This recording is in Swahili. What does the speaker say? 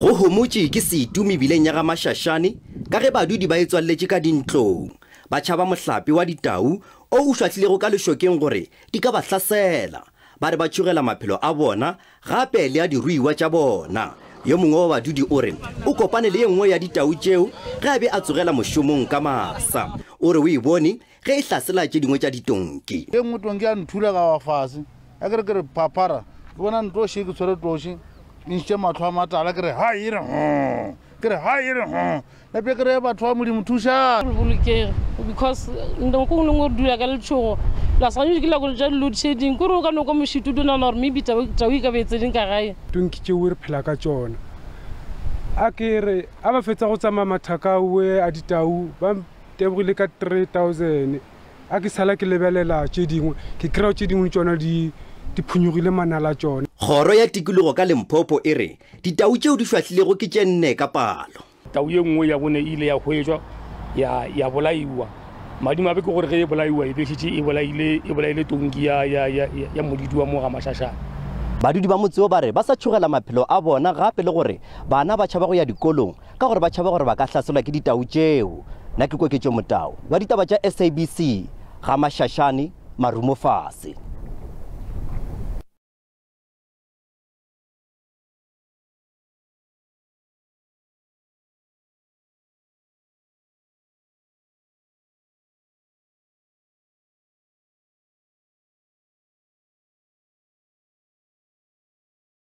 go homotse ke seitumi bileng ya ga mašašane ka ge badudi ba e tswaletse ka dintlong batšha ba mohlape wa ditau o o šwatlhilego ka lešokeng gore di ka ba hlasela ba re ba tšhogela maphelo a bona gape le a diruiwa tša bona yo mongwe wa badudi o re o kopane le ye nngwe ya ditau tšeo ge a be a tsogela mošomong ka masa o re o e bone ge e hlasela tše dingwe tša ditonki e nngwe tonki a nthula fase a kere ke re phapara ke bona ntloše ke tshwere tloše nšitše matlho a matala ke ha e re ha e nape ke batho ba modimo thušangbolokege because nako lengwe re dula ka letshogo lasagantse ke lako ja dilodisheding kore o ka nako mošito di nana gore maybe tao e ka ka gae tonke re phela ka tsona a ke a ba fetsa go tsamaya mathakaue a ditau ba tebogile ka three thousand a ke sala ke lebelela tse dingwe ke kry-a tse dingwe le tsona di di phunyorile manala tsone kgoro ya tikologo ka lemphopo e re ditau tšeo di flatlhilego ke tše nne ka palo tau ye nngwe ya bone e ile ya hwetšwa ya bolaiwa madimo a be ke gore ge e bolaiwa e bešitše e, e, e bolaile tonki ya modidi wa mo ga badudi ba motseo ba re ba sa tšhogela maphelo a bona gape le gore bana ba tšhaba go ya dikolong ka gore ba tšhaba gore ba ka hlaselwa ke ditau tšeo nna ke koketšo motao wa ditaba tša sabc ga mašašane marumofase